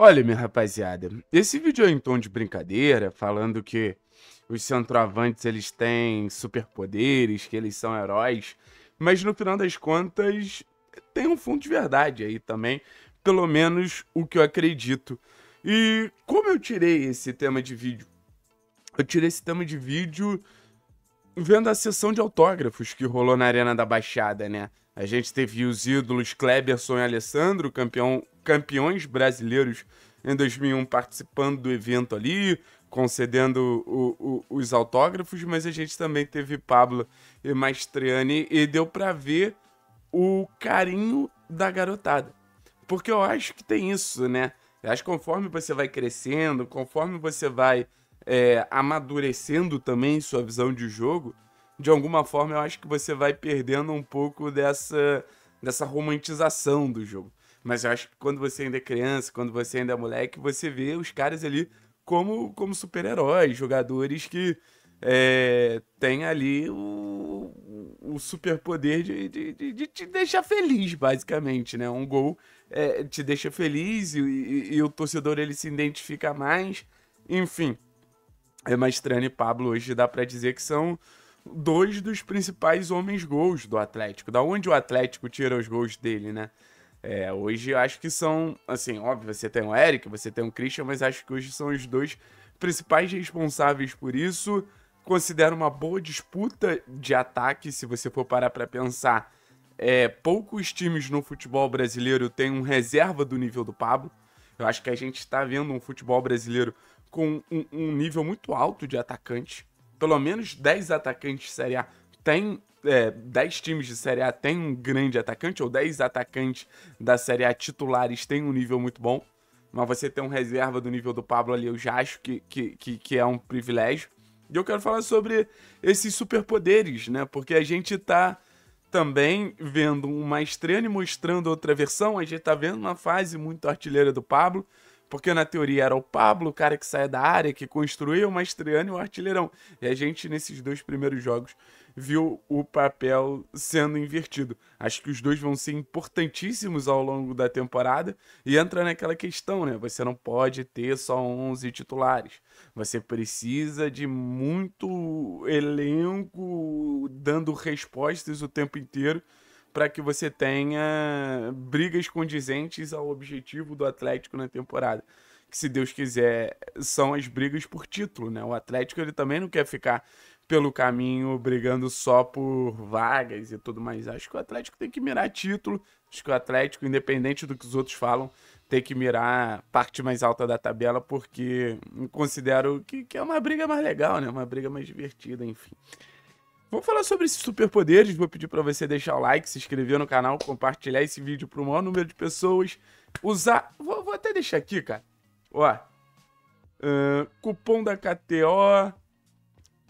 Olha, minha rapaziada, esse vídeo é em tom de brincadeira, falando que os centroavantes eles têm superpoderes, que eles são heróis, mas no final das contas tem um fundo de verdade aí também, pelo menos o que eu acredito. E como eu tirei esse tema de vídeo? Eu tirei esse tema de vídeo vendo a sessão de autógrafos que rolou na Arena da Baixada, né? A gente teve os ídolos Kleberson e Alessandro, campeão, campeões brasileiros em 2001, participando do evento ali, concedendo o, o, os autógrafos, mas a gente também teve Pablo e Maestriani, e deu para ver o carinho da garotada. Porque eu acho que tem isso, né? Eu acho que conforme você vai crescendo, conforme você vai é, amadurecendo também sua visão de jogo, de alguma forma eu acho que você vai perdendo um pouco dessa, dessa romantização do jogo. Mas eu acho que quando você ainda é criança, quando você ainda é moleque, você vê os caras ali como, como super-heróis, jogadores que é, têm ali o, o superpoder de, de, de, de, te deixar feliz, basicamente, né? Um gol é, te deixa feliz e, e, e, o torcedor ele se identifica mais. Enfim, é mais e Pablo hoje dá para dizer que são dois dos principais homens gols do Atlético. Da onde o Atlético tira os gols dele, né? É, hoje acho que são, assim, óbvio, você tem o Eric, você tem o Christian, mas acho que hoje são os dois principais responsáveis por isso. Considero uma boa disputa de ataque, se você for parar para pensar. É, poucos times no futebol brasileiro têm um reserva do nível do Pablo. Eu acho que a gente está vendo um futebol brasileiro com um, um nível muito alto de atacante pelo menos 10 atacantes de Série A tem é, 10 times de Série A tem um grande atacante, ou 10 atacantes da Série A titulares têm um nível muito bom, mas você ter um reserva do nível do Pablo ali, eu já acho que, que, que, que é um privilégio. E eu quero falar sobre esses superpoderes, né? Porque a gente tá também vendo uma estreia e mostrando outra versão, a gente tá vendo uma fase muito artilheira do Pablo, porque na teoria era o Pablo, o cara que saia da área, que construía o Mastriano e o Artilheirão. E a gente, nesses dois primeiros jogos, viu o papel sendo invertido. Acho que os dois vão ser importantíssimos ao longo da temporada. E entra naquela questão, né? Você não pode ter só 11 titulares. Você precisa de muito elenco dando respostas o tempo inteiro para que você tenha brigas condizentes ao objetivo do Atlético na temporada. Que, se Deus quiser, são as brigas por título, né? O Atlético ele também não quer ficar pelo caminho brigando só por vagas e tudo mais. Acho que o Atlético tem que mirar título. Acho que o Atlético, independente do que os outros falam, tem que mirar parte mais alta da tabela, porque considero que, que é uma briga mais legal, né? Uma briga mais divertida, enfim. Vamos falar sobre esses superpoderes. Vou pedir para você deixar o like, se inscrever no canal, compartilhar esse vídeo para o maior número de pessoas. Usar. Vou, vou até deixar aqui, cara. Ó. Uh, cupom da KTO.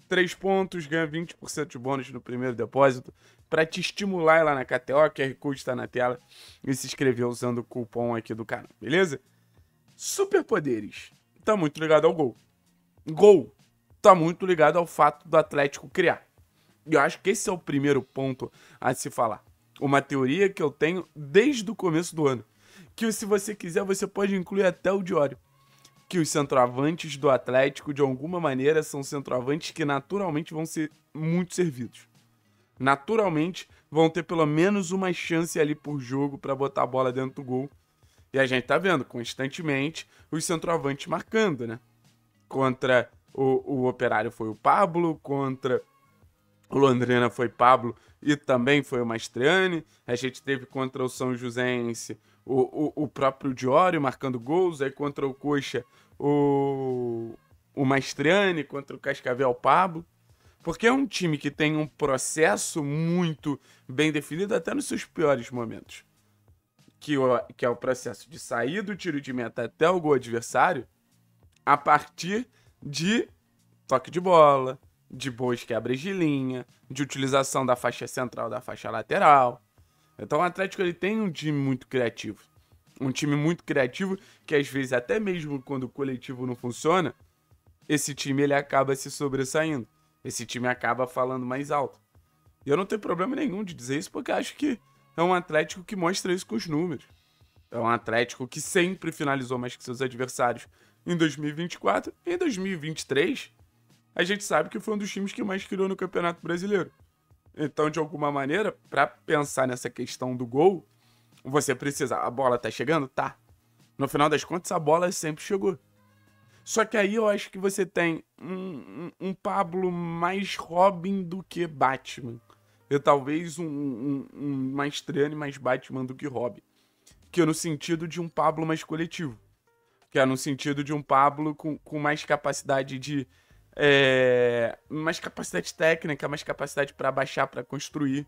3 pontos, ganha 20% de bônus no primeiro depósito. Para te estimular lá na KTO, QR Code está na tela. E se inscrever usando o cupom aqui do canal, beleza? Superpoderes. Tá muito ligado ao gol. Gol. Tá muito ligado ao fato do Atlético criar eu acho que esse é o primeiro ponto a se falar. Uma teoria que eu tenho desde o começo do ano. Que se você quiser, você pode incluir até o Diório. Que os centroavantes do Atlético, de alguma maneira, são centroavantes que naturalmente vão ser muito servidos. Naturalmente vão ter pelo menos uma chance ali por jogo para botar a bola dentro do gol. E a gente tá vendo constantemente os centroavantes marcando, né? Contra o, o Operário foi o Pablo, contra o Londrina foi Pablo e também foi o Mastriani. A gente teve contra o São Joséense o, o, o próprio Diório marcando gols. Aí contra o Coxa o, o Mastriani, contra o Cascavel Pablo. Porque é um time que tem um processo muito bem definido, até nos seus piores momentos. Que, o, que é o processo de sair do tiro de meta até o gol adversário a partir de toque de bola, de boas quebras de linha, de utilização da faixa central da faixa lateral. Então o Atlético ele tem um time muito criativo. Um time muito criativo que às vezes até mesmo quando o coletivo não funciona, esse time ele acaba se sobressaindo. Esse time acaba falando mais alto. E eu não tenho problema nenhum de dizer isso porque acho que é um Atlético que mostra isso com os números. É um Atlético que sempre finalizou mais que seus adversários em 2024 e em 2023 a gente sabe que foi um dos times que mais criou no Campeonato Brasileiro. Então, de alguma maneira, para pensar nessa questão do gol, você precisa. A bola tá chegando? Tá. No final das contas, a bola sempre chegou. Só que aí eu acho que você tem um, um, Pablo mais Robin do que Batman. E talvez um, um, um Maestriani mais Batman do que Robin. Que é no sentido de um Pablo mais coletivo. Que é no sentido de um Pablo com, com mais capacidade de é, mais capacidade técnica, mais capacidade para baixar, para construir.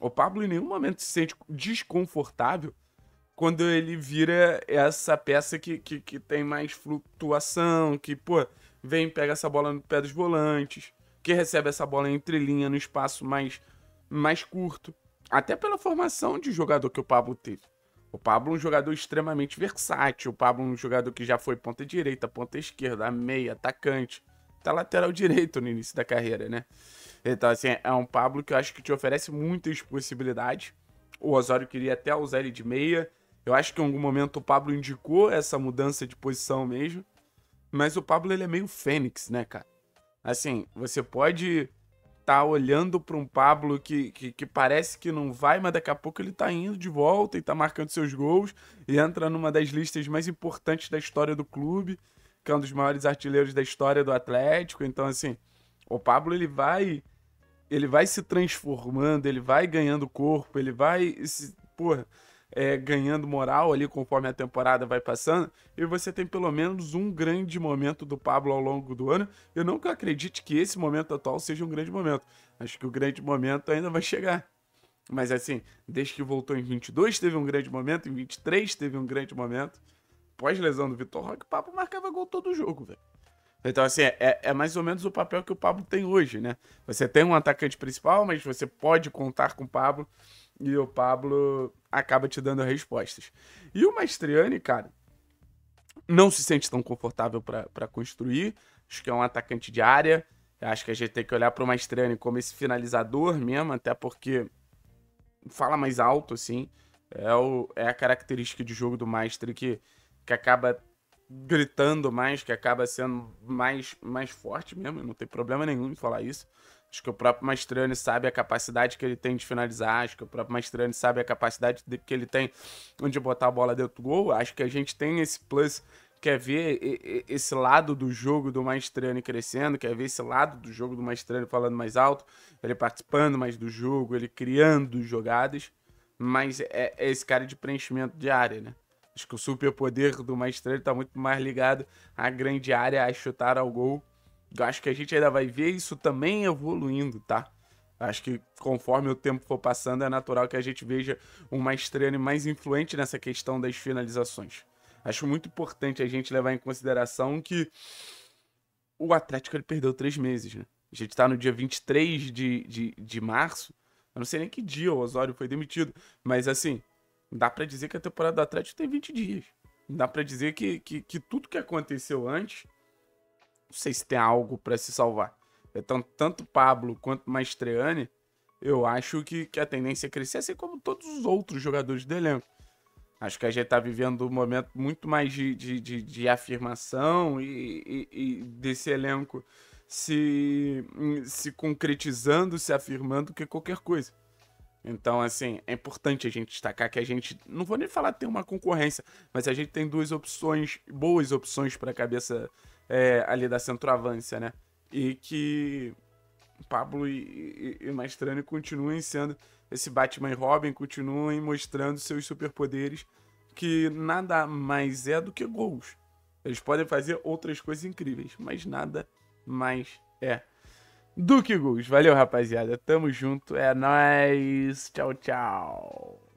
O Pablo em nenhum momento se sente desconfortável quando ele vira essa peça que, que, que tem mais flutuação, que, pô, vem, pega essa bola no pé dos volantes, que recebe essa bola entre linha no espaço mais, mais curto. Até pela formação de jogador que o Pablo teve. O Pablo é um jogador extremamente versátil. O Pablo é um jogador que já foi ponta direita, ponta esquerda, meia, atacante da tá lateral direito no início da carreira, né? Então, assim, é um Pablo que eu acho que te oferece muitas possibilidades. O Osório queria até usar ele de meia. Eu acho que em algum momento o Pablo indicou essa mudança de posição mesmo. Mas o Pablo, ele é meio fênix, né, cara? Assim, você pode tá olhando para um Pablo que, que, que, parece que não vai, mas daqui a pouco ele tá indo de volta e tá marcando seus gols e entra numa das listas mais importantes da história do clube que é um dos maiores artilheiros da história do Atlético. Então, assim, o Pablo ele vai ele vai se transformando, ele vai ganhando corpo, ele vai se, porra, é, ganhando moral ali conforme a temporada vai passando. E você tem pelo menos um grande momento do Pablo ao longo do ano. Eu nunca acredite que esse momento atual seja um grande momento. Acho que o grande momento ainda vai chegar. Mas assim, desde que voltou em 22 teve um grande momento, em 23 teve um grande momento pós-lesão do Vitor Roque, o Pablo marcava gol todo jogo, velho. Então, assim, é, é, é, mais ou menos o papel que o Pablo tem hoje, né? Você tem um atacante principal, mas você pode contar com o Pablo e o Pablo acaba te dando respostas. E o Mastriani, cara, não se sente tão confortável para construir. Acho que é um atacante de área. Acho que a gente tem que olhar para o Mastriani como esse finalizador mesmo, até porque fala mais alto, assim. É, o, é a característica de jogo do Maestri que que acaba gritando mais, que acaba sendo mais, mais forte mesmo, não tem problema nenhum em falar isso. Acho que o próprio Mastrani sabe a capacidade que ele tem de finalizar, acho que o próprio Mastrani sabe a capacidade de, que ele tem de botar a bola dentro do gol. Acho que a gente tem esse plus, quer ver esse lado do jogo do Mastrani crescendo, quer ver esse lado do jogo do Mastrani falando mais alto, ele participando mais do jogo, ele criando jogadas, mas é, é esse cara de preenchimento de área, né? Acho que o superpoder do Maestreiro está muito mais ligado à grande área, a chutar ao gol. Eu acho que a gente ainda vai ver isso também evoluindo, tá? Acho que conforme o tempo for passando, é natural que a gente veja um Maestrani mais influente nessa questão das finalizações. Acho muito importante a gente levar em consideração que o Atlético ele perdeu três meses, né? A gente está no dia 23 de, de, de março. Eu não sei nem que dia o Osório foi demitido, mas assim, Dá para dizer que a temporada do Atlético tem 20 dias. Dá para dizer que, que, que, tudo que aconteceu antes, não sei se tem algo para se salvar. Então, tanto Pablo quanto Maestreani, eu acho que, que a tendência é crescer, assim como todos os outros jogadores do elenco. Acho que a gente está vivendo um momento muito mais de, de, de, de afirmação e, e, e, desse elenco se, se concretizando, se afirmando que qualquer coisa. Então, assim, é importante a gente destacar que a gente, não vou nem falar ter uma concorrência, mas a gente tem duas opções, boas opções para a cabeça é, ali da centroavância, né? E que Pablo e, e, e continuem sendo esse Batman e Robin, continuem mostrando seus superpoderes, que nada mais é do que gols. Eles podem fazer outras coisas incríveis, mas nada mais é. Duque Gus. Valeu, rapaziada. Tamo junto. É nóis. Tchau, tchau.